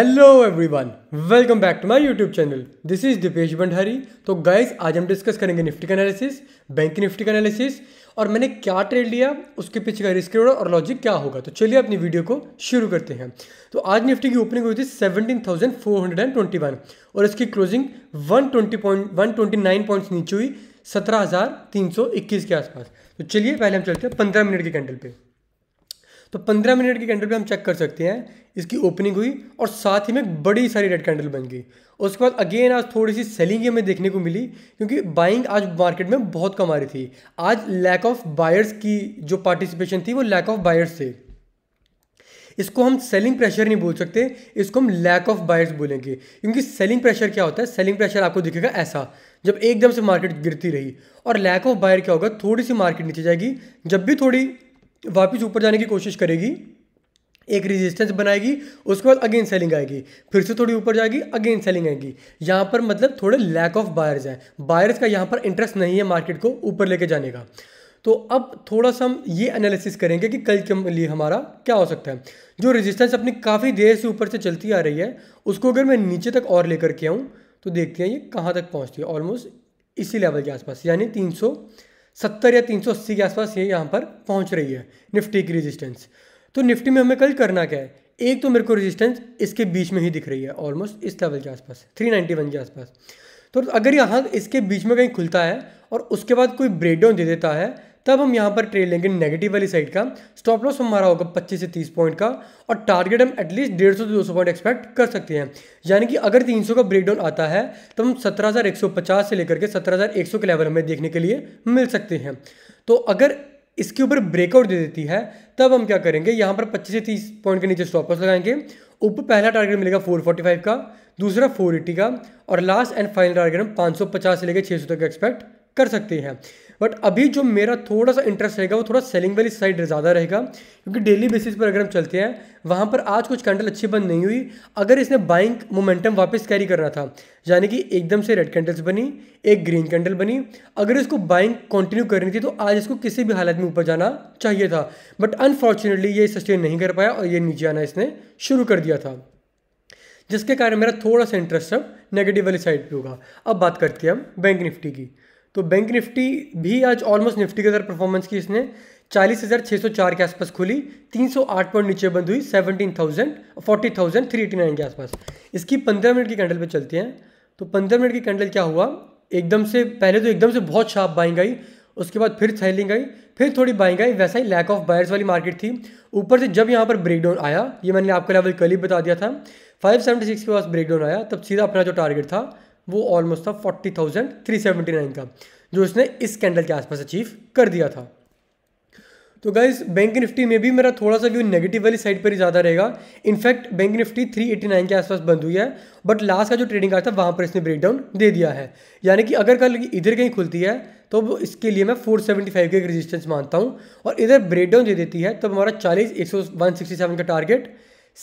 hello everyone welcome back to my YouTube channel this is Dipesh Bhandari तो guys आज हम discuss करेंगे निफ्टी का एनालिसिस बैंक की निफ्टी का एनालिसिस और मैंने क्या ट्रेड लिया उसके पीछे का रिस्क और लॉजिक क्या होगा तो चलिए अपनी वीडियो को शुरू करते हैं तो आज निफ्टी की ओपनिंग हुई थी वन और इसकी closing twenty point nine points नीचे हुई इक्कीस के आसपास तो चलिए पहले हम चलते हैं पंद्रह मिनट के कैंडल पर तो पंद्रह मिनट की कैंडल पे हम चेक कर सकते हैं इसकी ओपनिंग हुई और साथ ही में बड़ी सारी रेड कैंडल बन गई उसके बाद अगेन आज थोड़ी सी सेलिंग हमें देखने को मिली क्योंकि बाइंग आज मार्केट में बहुत कम आ रही थी आज लैक ऑफ बायर्स की जो पार्टिसिपेशन थी वो लैक ऑफ बायर्स थे इसको हम सेलिंग प्रेशर नहीं बोल सकते इसको हम लैक ऑफ बायर्स बोलेंगे क्योंकि सेलिंग प्रेशर क्या होता है सेलिंग प्रेशर आपको दिखेगा ऐसा जब एकदम से मार्केट गिरती रही और लैक ऑफ बायर क्या होगा थोड़ी सी मार्केट नीचे जाएगी जब भी थोड़ी वापस ऊपर जाने की कोशिश करेगी एक रेजिस्टेंस बनाएगी उसके बाद अगेन सेलिंग आएगी फिर से थोड़ी ऊपर जाएगी अगेन सेलिंग आएगी यहाँ पर मतलब थोड़े लैक ऑफ बायर्स हैं बायर्स का यहाँ पर इंटरेस्ट नहीं है मार्केट को ऊपर लेके जाने का तो अब थोड़ा सा हम ये एनालिसिस करेंगे कि कल के लिए हमारा क्या हो सकता है जो रेजिस्टेंस अपनी काफ़ी देर से ऊपर से चलती आ रही है उसको अगर मैं नीचे तक और लेकर के आऊँ तो देखते हैं ये कहाँ तक पहुँचती है ऑलमोस्ट इसी लेवल के आसपास यानी तीन सौ सत्तर या तीन सौ अस्सी के आसपास ये यहाँ पर पहुँच रही है निफ्टी की रेजिस्टेंस तो निफ्टी में हमें कल करना क्या है एक तो मेरे को रेजिस्टेंस इसके बीच में ही दिख रही है ऑलमोस्ट इस लेवल के आसपास थ्री नाइन्टी वन के आसपास तो अगर यहाँ इसके बीच में कहीं खुलता है और उसके बाद कोई ब्रेकडाउन दे देता है तब हम यहाँ पर ट्रेड लेंगे नेगेटिव वाली साइड का स्टॉप लॉस हमारा होगा 25 से 30 पॉइंट का और टारगेट हम एटलीस्ट डेढ़ सौ से दो सौ पॉइंट एक्सपेक्ट कर सकते हैं यानी कि अगर 300 का ब्रेकडाउन आता है तो हम 17,150 से लेकर के 17,100 के लेवल हमें देखने के लिए मिल सकते हैं तो अगर इसके ऊपर ब्रेकआउट दे देती है तब हम क्या करेंगे यहाँ पर पच्चीस से तीस पॉइंट के नीचे स्टॉप लॉस लगाएंगे ऊपर पहला टारगेट मिलेगा 445 का दूसरा 480 का और लास्ट एंड फाइनल टारगेट हम 550 से लेकर 600 तक एक्सपेक्ट कर सकते हैं बट अभी जो मेरा थोड़ा सा इंटरेस्ट रहेगा वो थोड़ा सेलिंग वाली साइड ज़्यादा रहेगा क्योंकि डेली बेसिस पर अगर हम चलते हैं वहाँ पर आज कुछ कैंडल अच्छी बंद नहीं हुई अगर इसने बाइंग मोमेंटम वापस कैरी करना था यानी कि एकदम से रेड कैंडल्स बनी एक ग्रीन कैंडल बनी अगर इसको बाइंग कंटिन्यू करनी थी तो आज इसको किसी भी हालत में ऊपर जाना चाहिए था बट अनफॉर्चुनेटली ये सस्टेन नहीं कर पाया और ये नीचे आना इसने शुरू कर दिया था जिसके कारण मेरा थोड़ा सा इंटरेस्ट अब नेगेटिव वाली साइड पर होगा अब बात करते हैं हम बैंक निफ्टी की तो बैंक निफ्टी भी आज ऑलमोस्ट निफ्टी के अंदर परफॉर्मेंस की इसने चालीस हज़ार छः सौ चार के आसपास खुली तीन सौ आठ पॉइंट नीचे बंद हुई seventeen thousand forty thousand three eighty nine के आसपास इसकी पंद्रह मिनट की कैंडल पे चलते हैं तो पंद्रह मिनट की कैंडल क्या हुआ एकदम से पहले तो एकदम से बहुत शार्प बाइंग आई उसके बाद फिर सेलिंग आई फिर थोड़ी बाइंग आई वैसा ही लैक ऑफ बायर्स वाली मार्केट थी ऊपर से जब यहाँ पर ब्रेकडाउन आया ये मैंने आपको लेवल कल ही बता दिया था फाइव सेवेंटी सिक्स के पास ब्रेकडाउन आया तब सीधा अपना जो टारगेट था वो ऑलमोस्ट था forty thousand three seventy nine का जो इसने इस कैंडल के आसपास अचीव कर दिया था तो गाइज बैंक निफ्टी में भी मेरा थोड़ा सा व्यू नेगेटिव वाली साइड पर ही ज़्यादा रहेगा इनफैक्ट बैंक निफ्टी 389 के आसपास बंद हुई है बट लास्ट का जो ट्रेडिंग कार्ड था वहाँ पर इसने ब्रेकडाउन दे दिया है यानी कि अगर कल इधर कहीं खुलती है तो इसके लिए मैं 475 का रेजिस्टेंस मानता हूँ और इधर ब्रेकडाउन दे देती है तब हमारा चालीस एक सौ वन सिक्सटी सेवन का टारगेट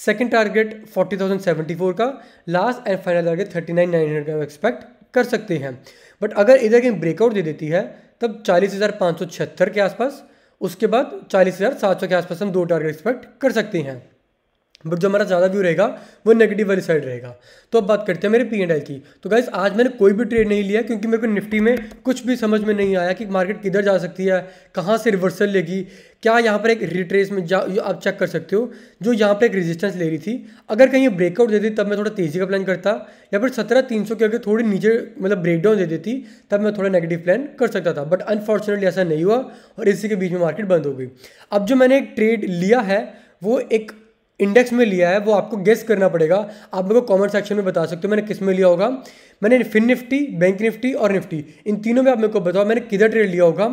सेकेंड टारगेट 40,074 का लास्ट एंड फाइनल टारगेट 39,900 का एक्सपेक्ट कर सकते हैं बट अगर इधर कहीं ब्रेकआउट दे देती है तब छिहत्तर के आसपास उसके बाद सौ के आसपास हम दो टारगेट एक्सपेक्ट कर सकते हैं बट जो हमारा ज़्यादा व्यू रहेगा वो नेगेटिव वाली साइड रहेगा तो अब बात करते हैं मेरे पी एंड एल की तो गाइज आज मैंने कोई भी ट्रेड नहीं लिया क्योंकि मेरे को निफ्टी में कुछ भी समझ में नहीं आया कि मार्केट किधर जा सकती है कहाँ से रिवर्सल लेगी क्या यहाँ पर एक रिट्रेस में जा आप चेक कर सकते हो जो यहाँ पर एक रेजिस्टेंस ले रही थी अगर कहीं ब्रेकआउट देती तब मैं थोड़ा तेज़ी का प्लान करता या फिर सत्रह तीन सौ के अगर थोड़ी नीचे मतलब ब्रेकडाउन दे देती तब मैं थोड़ा नेगेटिव प्लान कर सकता था बट अनफॉर्चुनेटली ऐसा नहीं हुआ और इसी के बीच में मार्केट बंद हो गई अब जो मैंने एक ट्रेड लिया है वो एक इंडेक्स में लिया है वो आपको गेस करना पड़ेगा आप मेरे को कमेंट सेक्शन में बता सकते हो मैंने किस में लिया होगा मैंने फिन निफ्टी बैंक निफ्टी और निफ्टी इन तीनों में आप मेरे को बताओ मैंने किधर ट्रेड लिया होगा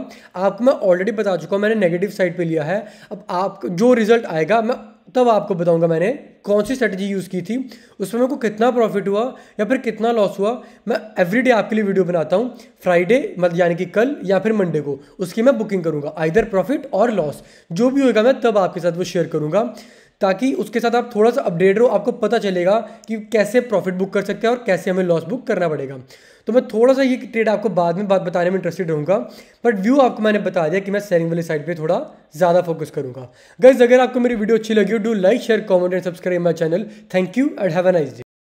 आपको मैं ऑलरेडी बता चुका हूँ मैंने नेगेटिव साइड पे लिया है अब आप जो रिजल्ट आएगा मैं तब आपको बताऊंगा मैंने कौन सी स्ट्रेटजी यूज़ की थी उसमें मेरे को कितना प्रॉफिट हुआ या फिर कितना लॉस हुआ मैं एवरीडे आपके लिए वीडियो बनाता हूँ फ्राइडे मतलब यानी कि कल या फिर मंडे को उसकी मैं बुकिंग करूँगा आइधर प्रॉफिट और लॉस जो भी होगा मैं तब आपके साथ वो शेयर करूँगा ताकि उसके साथ आप थोड़ा सा अपडेट रहो आपको पता चलेगा कि कैसे प्रॉफिट बुक कर सकते हैं और कैसे हमें लॉस बुक करना पड़ेगा तो मैं थोड़ा सा ये ट्रेड आपको बाद में बात बताने में इंटरेस्टेड रहूँगा बट व्यू आपको मैंने बता दिया कि मैं सेलिंग वाली साइड पे थोड़ा ज़्यादा फोकस करूँगा गर्ज अगर आपको मेरी वीडियो अच्छी लगी हो do like share comment and subscribe my channel thank you and have a nice day